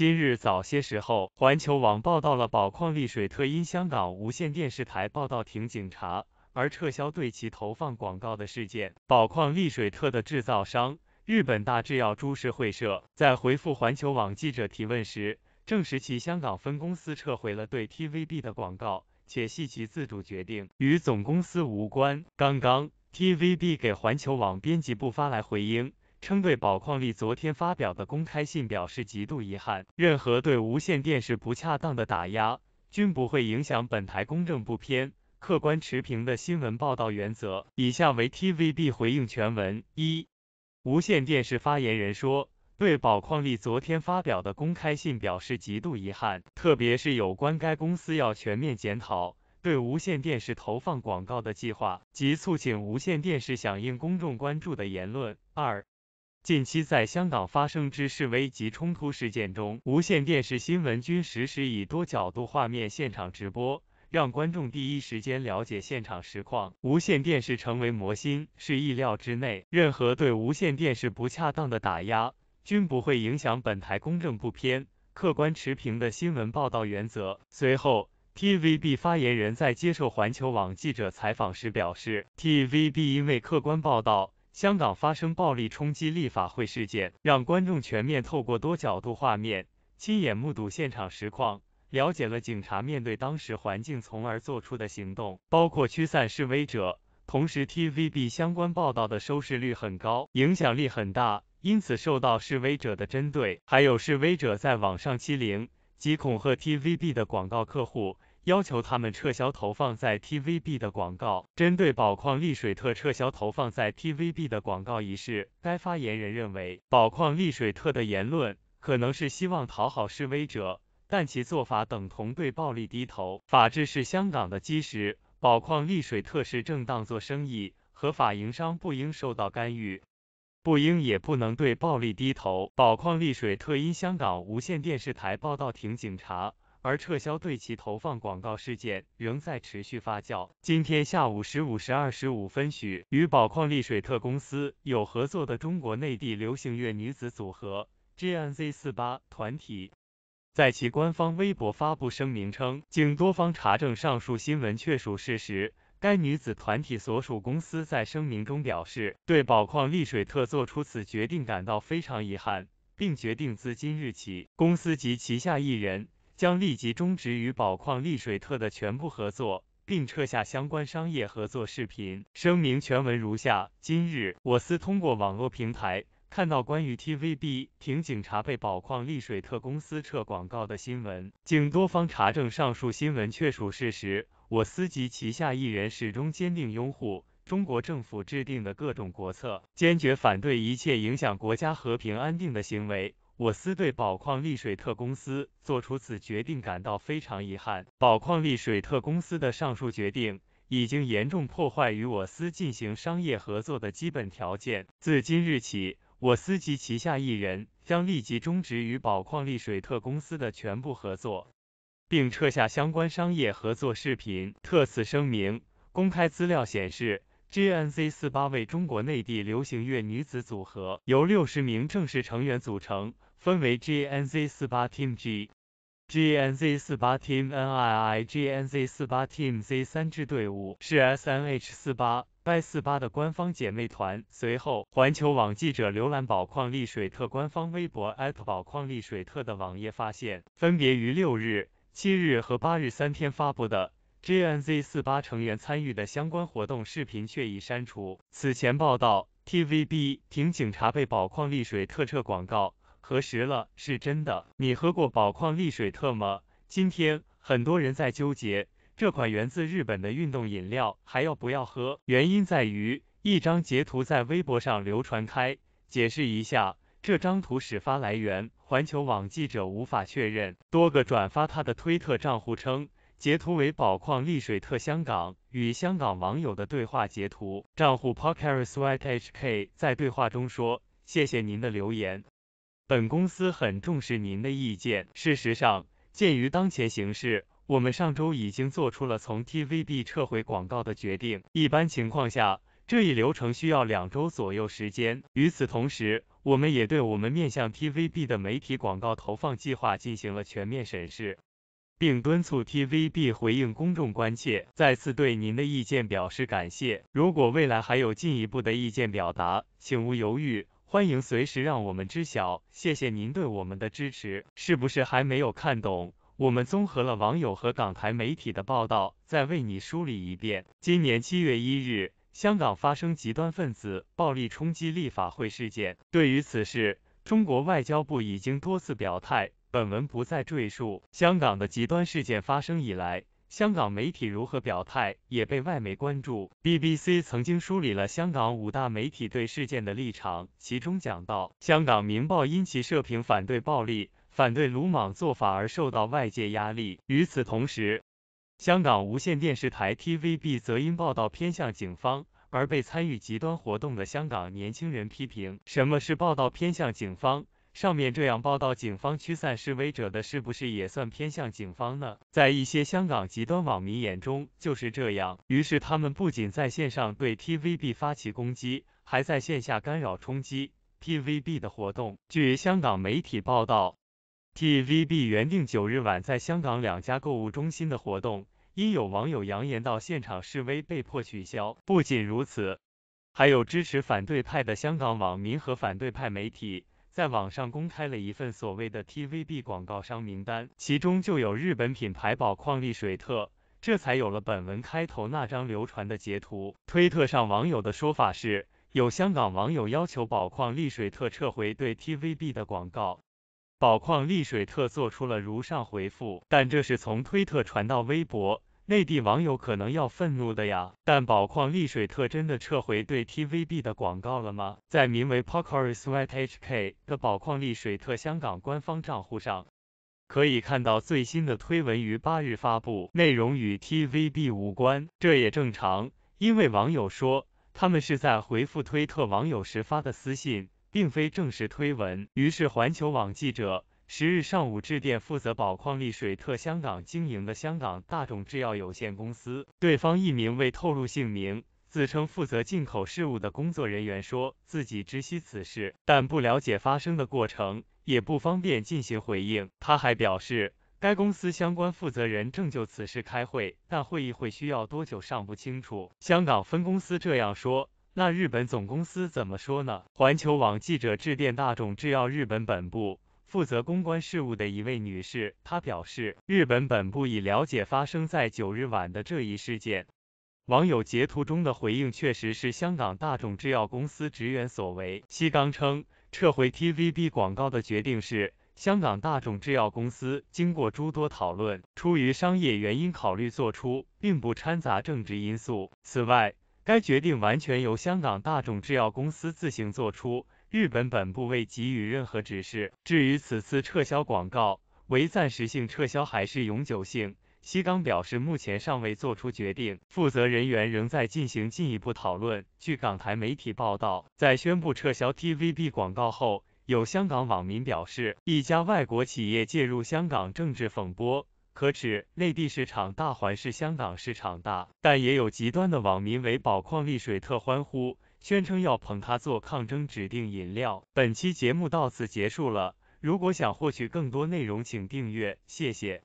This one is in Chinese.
今日早些时候，环球网报道了宝矿力水特因香港无线电视台报道停警察而撤销对其投放广告的事件。宝矿力水特的制造商日本大制药株式会社在回复环球网记者提问时，证实其香港分公司撤回了对 TVB 的广告，且系其自主决定，与总公司无关。刚刚，TVB 给环球网编辑部发来回应。称对宝矿力昨天发表的公开信表示极度遗憾，任何对无线电视不恰当的打压均不会影响本台公正不偏、客观持平的新闻报道原则。以下为 TVB 回应全文：一、无线电视发言人说，对宝矿力昨天发表的公开信表示极度遗憾，特别是有关该公司要全面检讨对无线电视投放广告的计划及促请无线电视响应公众关注的言论。二、近期在香港发生之示威及冲突事件中，无线电视新闻均实时以多角度画面现场直播，让观众第一时间了解现场实况。无线电视成为模心是意料之内，任何对无线电视不恰当的打压，均不会影响本台公正不偏、客观持平的新闻报道原则。随后，TVB 发言人在接受环球网记者采访时表示，TVB 因为客观报道。香港发生暴力冲击立法会事件，让观众全面透过多角度画面，亲眼目睹现场实况，了解了警察面对当时环境，从而做出的行动，包括驱散示威者。同时，TVB 相关报道的收视率很高，影响力很大，因此受到示威者的针对，还有示威者在网上欺凌及恐吓 TVB 的广告客户。要求他们撤销投放在 TVB 的广告。针对宝矿丽水特撤销投放在 TVB 的广告一事，该发言人认为，宝矿丽水特的言论可能是希望讨好示威者，但其做法等同对暴力低头。法治是香港的基石，宝矿丽水特是正当做生意、合法营商，不应受到干预，不应也不能对暴力低头。宝矿丽水特因香港无线电视台报道停警察。而撤销对其投放广告事件仍在持续发酵。今天下午十五时二十五分许，与宝矿力水特公司有合作的中国内地流行乐女子组合 G N Z 四八团体在其官方微博发布声明称，经多方查证，上述新闻确属事实。该女子团体所属公司在声明中表示，对宝矿力水特做出此决定感到非常遗憾，并决定自今日起，公司及旗下艺人。将立即终止与宝矿丽水特的全部合作，并撤下相关商业合作视频。声明全文如下：今日我司通过网络平台看到关于 TVB《停警察》被宝矿丽水特公司撤广告的新闻，经多方查证，上述新闻确属事实。我司及旗下艺人始终坚定拥护中国政府制定的各种国策，坚决反对一切影响国家和平安定的行为。我司对宝矿力水特公司做出此决定感到非常遗憾。宝矿力水特公司的上述决定已经严重破坏与我司进行商业合作的基本条件。自今日起，我司及旗下艺人将立即终止与宝矿力水特公司的全部合作，并撤下相关商业合作视频。特此声明。公开资料显示，G N Z 四八为中国内地流行乐女子组合，由六十名正式成员组成。分为 G N Z 四八 Team G、G N Z 四八 Team N I I、G N Z 四八 Team Z 三支队伍，是 S N H 四八、By 四八的官方姐妹团。随后，环球网记者浏览宝矿力水特官方微博宝矿力水特的网页发现，分别于六日、七日和八日三天发布的 G N Z 四八成员参与的相关活动视频却已删除。此前报道，TVB《请警察》被宝矿力水特撤广告。核实了是真的，你喝过宝矿力水特吗？今天很多人在纠结这款源自日本的运动饮料还要不要喝，原因在于一张截图在微博上流传开，解释一下这张图始发来源，环球网记者无法确认，多个转发他的推特账户称截图为宝矿力水特香港与香港网友的对话截图，账户 parkerswat hk 在对话中说，谢谢您的留言。本公司很重视您的意见。事实上，鉴于当前形势，我们上周已经做出了从 TVB 撤回广告的决定。一般情况下，这一流程需要两周左右时间。与此同时，我们也对我们面向 TVB 的媒体广告投放计划进行了全面审视，并敦促 TVB 回应公众关切。再次对您的意见表示感谢。如果未来还有进一步的意见表达，请勿犹豫。欢迎随时让我们知晓，谢谢您对我们的支持。是不是还没有看懂？我们综合了网友和港台媒体的报道，再为你梳理一遍。今年七月一日，香港发生极端分子暴力冲击立法会事件。对于此事，中国外交部已经多次表态，本文不再赘述。香港的极端事件发生以来，香港媒体如何表态，也被外媒关注。BBC 曾经梳理了香港五大媒体对事件的立场，其中讲到，香港《明报》因其社评反对暴力、反对鲁莽做法而受到外界压力。与此同时，香港无线电视台 TVB 则因报道偏向警方而被参与极端活动的香港年轻人批评。什么是报道偏向警方？上面这样报道，警方驱散示威者的是不是也算偏向警方呢？在一些香港极端网民眼中就是这样。于是他们不仅在线上对 TVB 发起攻击，还在线下干扰冲击 TVB 的活动。据香港媒体报道，TVB 原定九日晚在香港两家购物中心的活动，因有网友扬言到现场示威，被迫取消。不仅如此，还有支持反对派的香港网民和反对派媒体。在网上公开了一份所谓的 TVB 广告商名单，其中就有日本品牌宝矿力水特，这才有了本文开头那张流传的截图。推特上网友的说法是，有香港网友要求宝矿力水特撤回对 TVB 的广告，宝矿力水特做出了如上回复，但这是从推特传到微博。内地网友可能要愤怒的呀，但宝矿力水特真的撤回对 TVB 的广告了吗？在名为 PokerisHK 的宝矿力水特香港官方账户上，可以看到最新的推文于八日发布，内容与 TVB 无关。这也正常，因为网友说他们是在回复推特网友时发的私信，并非正式推文。于是环球网记者。十日上午致电负责宝矿力水特香港经营的香港大众制药有限公司，对方一名未透露姓名、自称负责进口事务的工作人员说，自己知悉此事，但不了解发生的过程，也不方便进行回应。他还表示，该公司相关负责人正就此事开会，但会议会需要多久尚不清楚。香港分公司这样说，那日本总公司怎么说呢？环球网记者致电大众制药日本本部。负责公关事务的一位女士，她表示，日本本部已了解发生在九日晚的这一事件。网友截图中的回应确实是香港大众制药公司职员所为。西冈称，撤回 TVB 广告的决定是香港大众制药公司经过诸多讨论，出于商业原因考虑做出，并不掺杂政治因素。此外，该决定完全由香港大众制药公司自行做出。日本本部未给予任何指示。至于此次撤销广告为暂时性撤销还是永久性，西冈表示目前尚未做出决定，负责人员仍在进行进一步讨论。据港台媒体报道，在宣布撤销 TVB 广告后，有香港网民表示，一家外国企业介入香港政治风波。可耻。内地市场大还是香港市场大？但也有极端的网民为宝矿力水特欢呼。宣称要捧他做抗争指定饮料。本期节目到此结束了。如果想获取更多内容，请订阅。谢谢。